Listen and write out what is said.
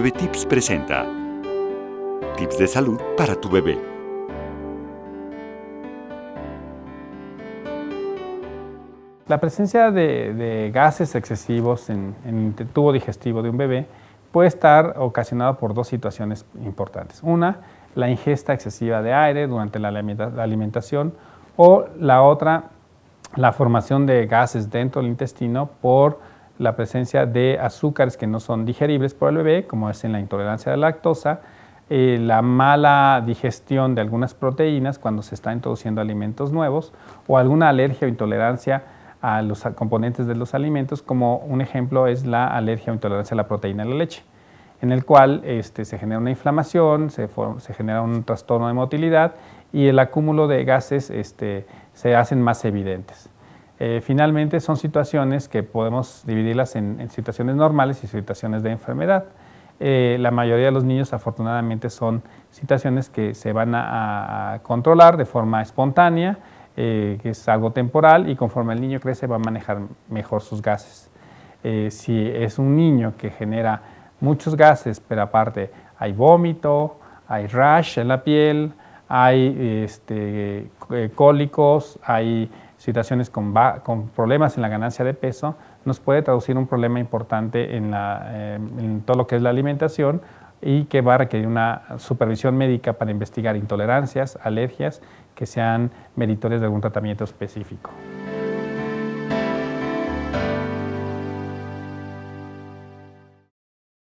Tips presenta Tips de salud para tu bebé. La presencia de, gases excesivos en, en, el tubo digestivo de un bebé puede estar ocasionada por dos situaciones importantes. Una, la ingesta excesiva de aire durante la alimentación o la otra, la formación de gases dentro del intestino por la presencia de azúcares que no son digeribles por el bebé, como es en la intolerancia a la lactosa, eh, la mala digestión de algunas proteínas cuando se está introduciendo alimentos nuevos o alguna alergia o intolerancia a los componentes de los alimentos, como un ejemplo es la alergia o intolerancia a la proteína de la leche, en el cual este, se genera una inflamación, se, genera un trastorno de motilidad y el acúmulo de gases este, se hacen más evidentes. Eh, finalmente son situaciones que podemos dividirlas en, situaciones normales y situaciones de enfermedad. Eh, la mayoría de los niños afortunadamente son situaciones que se van a, controlar de forma espontánea, eh, que es algo temporal y conforme el niño crece va a manejar mejor sus gases. si es un niño que genera muchos gases, pero aparte hay vómito, hay rash en la piel, hay este, cólicos, hay situaciones con, con, problemas en la ganancia de peso, nos puede traducir un problema importante en, la, eh, en todo lo que es la alimentación y que va a requerir una supervisión médica para investigar intolerancias, alergias que sean meritorias de algún tratamiento específico.